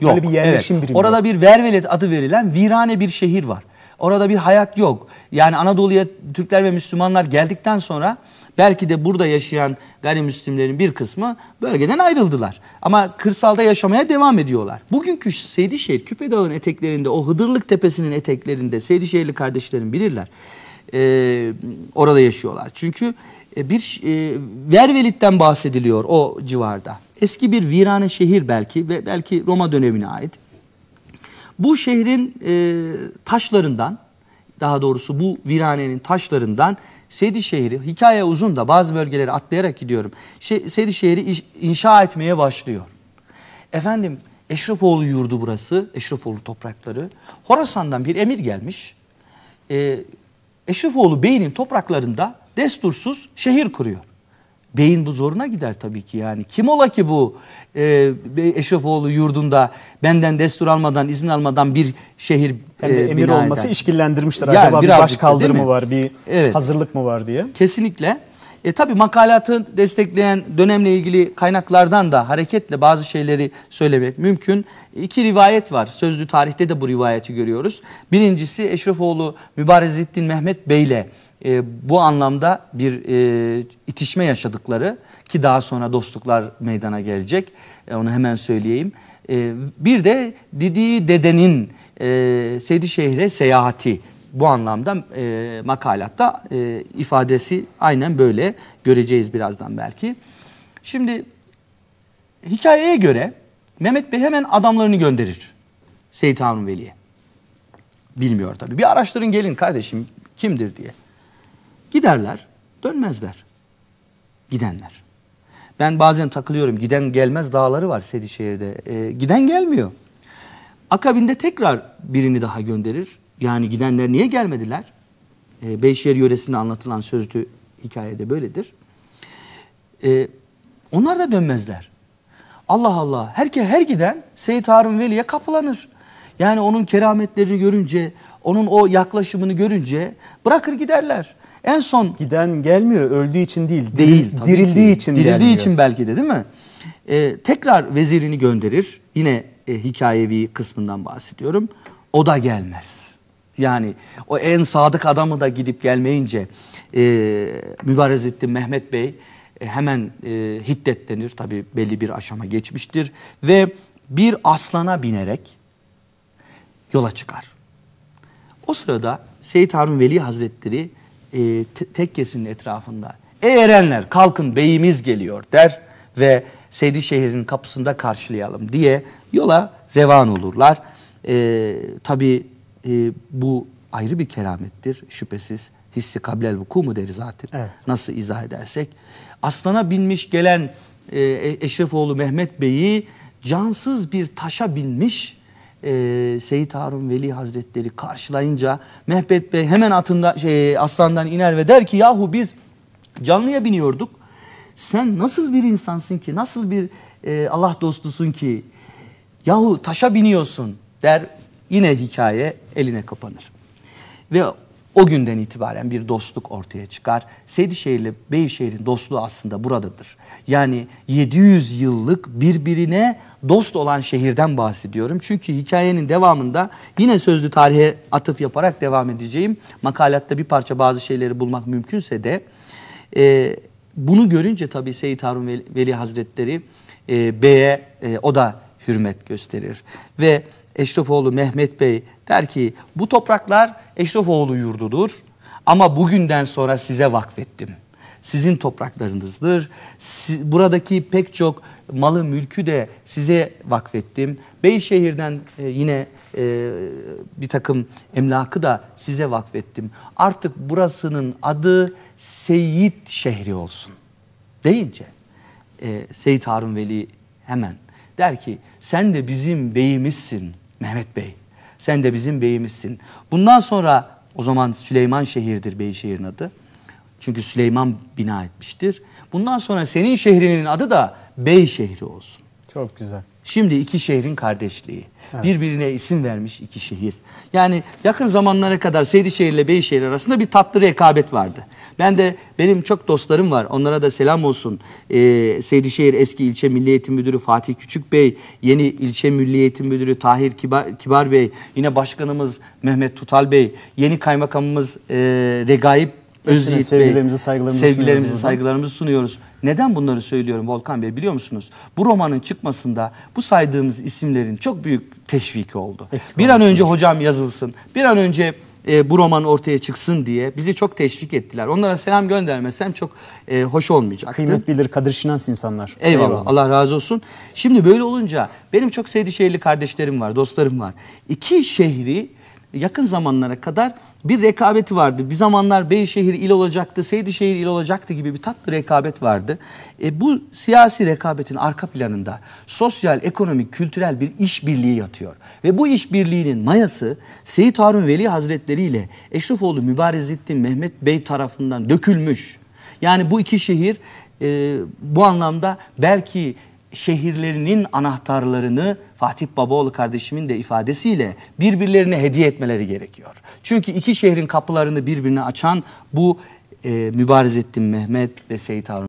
Yok. Öyle bir yerleşim evet. Orada yok. bir Vervelet adı verilen virane bir şehir var. Orada bir hayat yok. Yani Anadolu'ya Türkler ve Müslümanlar geldikten sonra belki de burada yaşayan gayrimüslimlerin bir kısmı bölgeden ayrıldılar. Ama kırsalda yaşamaya devam ediyorlar. Bugünkü Seydişehir, Küpe Dağı'nın eteklerinde, o Hıdırlık Tepesi'nin eteklerinde Seydişehirli kardeşlerim bilirler. Ee, orada yaşıyorlar. Çünkü bir e, Vervelit'ten bahsediliyor o civarda. Eski bir virane şehir belki ve belki Roma dönemine ait. Bu şehrin e, taşlarından, daha doğrusu bu viranenin taşlarından Sedi şehri, hikaye uzun da bazı bölgeleri atlayarak gidiyorum. Şey, Sedi şehri iş, inşa etmeye başlıyor. Efendim Eşrefoğlu yurdu burası, Eşrefoğlu toprakları. Horasan'dan bir emir gelmiş. E, Eşrefoğlu Bey'in topraklarında destursuz şehir kuruyor. Beyin bu zoruna gider tabii ki yani. Kim ola ki bu e, Eşrefoğlu yurdunda benden destur almadan, izin almadan bir şehir Hem de e, emir bina olması eden. işkillendirmiştir. Yani Acaba bir başkaldırı mı var, bir evet. hazırlık mı var diye. Kesinlikle. E tabi makalatı destekleyen dönemle ilgili kaynaklardan da hareketle bazı şeyleri söylemek mümkün. İki rivayet var. Sözlü tarihte de bu rivayeti görüyoruz. Birincisi Eşrefoğlu Mübarezettin Mehmet Bey ile e, bu anlamda bir e, itişme yaşadıkları ki daha sonra dostluklar meydana gelecek. E, onu hemen söyleyeyim. E, bir de Didi Dede'nin e, Seydişehir'e seyahati bu anlamda e, makalatta e, ifadesi aynen böyle göreceğiz birazdan belki. Şimdi hikayeye göre Mehmet Bey hemen adamlarını gönderir Seyit Harun Veli'ye. Bilmiyor tabii. Bir araştırın gelin kardeşim kimdir diye. Giderler, dönmezler. Gidenler. Ben bazen takılıyorum. Giden gelmez dağları var Sedişehir'de. E, giden gelmiyor. Akabinde tekrar birini daha gönderir. Yani gidenler niye gelmediler? E, Beyşehir yöresinde anlatılan sözlü hikayede böyledir. E, onlar da dönmezler. Allah Allah. Herke, her giden Seyit Harun Veli'ye kapılanır. Yani onun kerametlerini görünce, onun o yaklaşımını görünce bırakır giderler. En son giden gelmiyor öldüğü için değil, değil diril, dirildiği ki. için dirildiği gelmiyor. için belki de değil mi? Ee, tekrar vezirini gönderir. Yine e, hikayevi kısmından bahsediyorum. O da gelmez. Yani o en sadık adamı da gidip gelmeyince e, Mübarezettin Mehmet Bey e, hemen e, hiddetlenir. Tabi belli bir aşama geçmiştir. Ve bir aslana binerek yola çıkar. O sırada Seyit Harun Veli Hazretleri e, tekkesinin etrafında. Ey erenler kalkın beyimiz geliyor der ve Seydi şehrin kapısında karşılayalım diye yola revan olurlar. E, Tabi e, bu ayrı bir keramettir şüphesiz. Hissi kablel vuku mu deriz zaten. evet. nasıl izah edersek. Aslana binmiş gelen e, Eşrefoğlu Mehmet Bey'i cansız bir taşa binmiş e, Seyit Harun Veli Hazretleri karşılayınca Mehmet Bey hemen atında şey, aslandan iner ve der ki yahu biz canlıya biniyorduk. Sen nasıl bir insansın ki nasıl bir e, Allah dostusun ki yahu taşa biniyorsun der yine hikaye eline kapanır. Ve o günden itibaren bir dostluk ortaya çıkar. Sedişehir ile Beyşehir'in dostluğu aslında buradadır. Yani 700 yıllık birbirine dost olan şehirden bahsediyorum. Çünkü hikayenin devamında yine sözlü tarihe atıf yaparak devam edeceğim. Makalatta bir parça bazı şeyleri bulmak mümkünse de e, bunu görünce tabii Seyit Harun Veli, Veli Hazretleri e, Bey'e e, o da hürmet gösterir. Ve Eşrefoğlu Mehmet Bey Der ki bu topraklar Eşrefoğlu yurdudur ama bugünden sonra size vakfettim. Sizin topraklarınızdır. Siz, buradaki pek çok malı mülkü de size vakfettim. Beyşehir'den e, yine e, bir takım emlakı da size vakfettim. Artık burasının adı Seyit şehri olsun deyince e, Seyit Harun Veli hemen der ki sen de bizim beyimizsin Mehmet Bey. Sen de bizim beyimizsin. Bundan sonra o zaman Süleyman şehirdir Beyşehir'in adı. Çünkü Süleyman bina etmiştir. Bundan sonra senin şehrinin adı da Bey şehri olsun. Çok güzel. Şimdi iki şehrin kardeşliği. Evet. Birbirine isim vermiş iki şehir. Yani yakın zamanlara kadar Seydişehir ile Beyşehir arasında bir tatlı rekabet vardı. Ben de benim çok dostlarım var. Onlara da selam olsun. Ee, Seydişehir eski ilçe Milli Eğitim Müdürü Fatih Küçük Bey, yeni ilçe Milli Eğitim Müdürü Tahir Kibar, Kibar Bey, yine başkanımız Mehmet Tutal Bey, yeni kaymakamımız e, Regaip Özyiğit Bey. Sevgilerimizi, saygılarımızı, sevgilerimizi saygılarımızı sunuyoruz. Neden bunları söylüyorum Volkan Bey biliyor musunuz? Bu romanın çıkmasında bu saydığımız isimlerin çok büyük teşviki oldu. Eksik bir an olsun. önce hocam yazılsın. Bir an önce e, bu roman ortaya çıksın diye bizi çok teşvik ettiler. Onlara selam göndermesem çok e, hoş olmayacaktı. Kıymet bilir Kadir Şinas insanlar. Eyvallah, Eyvallah Allah razı olsun. Şimdi böyle olunca benim çok sevdiği şehirli kardeşlerim var, dostlarım var. İki şehri yakın zamanlara kadar bir rekabeti vardı. Bir zamanlar Beyşehir il olacaktı, Seydişehir il olacaktı gibi bir tatlı rekabet vardı. E, bu siyasi rekabetin arka planında sosyal, ekonomik, kültürel bir işbirliği yatıyor. Ve bu işbirliğinin mayası Seyit Harun Veli Hazretleri ile Eşrefoğlu Mübarezettin Mehmet Bey tarafından dökülmüş. Yani bu iki şehir e, bu anlamda belki şehirlerinin anahtarlarını Fatih Babaoğlu kardeşimin de ifadesiyle birbirlerine hediye etmeleri gerekiyor. Çünkü iki şehrin kapılarını birbirine açan bu e, Mübarezettin Mehmet ve Seyit Harun.